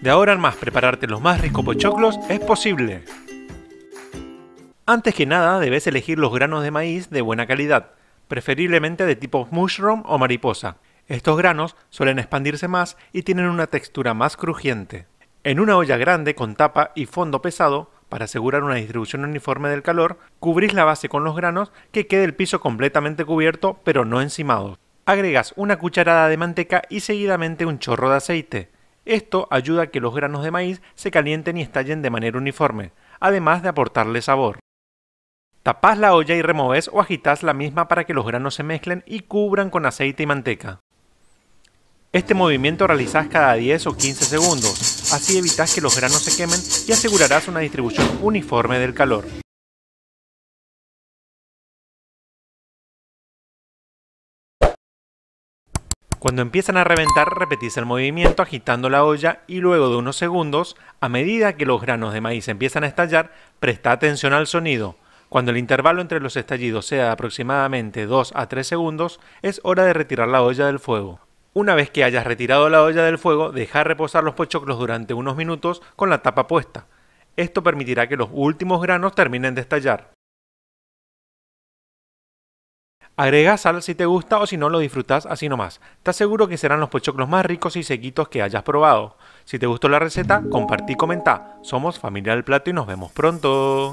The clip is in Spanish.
De ahora en más, prepararte los más ricos pochoclos es posible. Antes que nada, debes elegir los granos de maíz de buena calidad, preferiblemente de tipo mushroom o mariposa. Estos granos suelen expandirse más y tienen una textura más crujiente. En una olla grande con tapa y fondo pesado, para asegurar una distribución uniforme del calor, cubrís la base con los granos que quede el piso completamente cubierto pero no encimado. Agregas una cucharada de manteca y seguidamente un chorro de aceite. Esto ayuda a que los granos de maíz se calienten y estallen de manera uniforme, además de aportarle sabor. Tapás la olla y removes o agitás la misma para que los granos se mezclen y cubran con aceite y manteca. Este movimiento realizás cada 10 o 15 segundos, así evitas que los granos se quemen y asegurarás una distribución uniforme del calor. Cuando empiezan a reventar, repetís el movimiento agitando la olla y luego de unos segundos, a medida que los granos de maíz empiezan a estallar, presta atención al sonido. Cuando el intervalo entre los estallidos sea de aproximadamente 2 a 3 segundos, es hora de retirar la olla del fuego. Una vez que hayas retirado la olla del fuego, deja reposar los pochoclos durante unos minutos con la tapa puesta. Esto permitirá que los últimos granos terminen de estallar. Agrega sal si te gusta o si no lo disfrutas así nomás. Te aseguro que serán los pochoclos más ricos y sequitos que hayas probado. Si te gustó la receta, compartí y comenta. Somos Familia del Plato y nos vemos pronto.